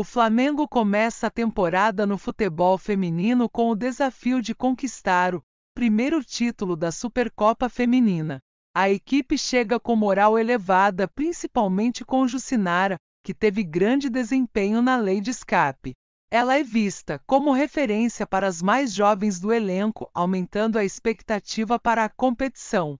O Flamengo começa a temporada no futebol feminino com o desafio de conquistar o primeiro título da Supercopa Feminina. A equipe chega com moral elevada, principalmente com Jucinara, que teve grande desempenho na lei de escape. Ela é vista como referência para as mais jovens do elenco, aumentando a expectativa para a competição.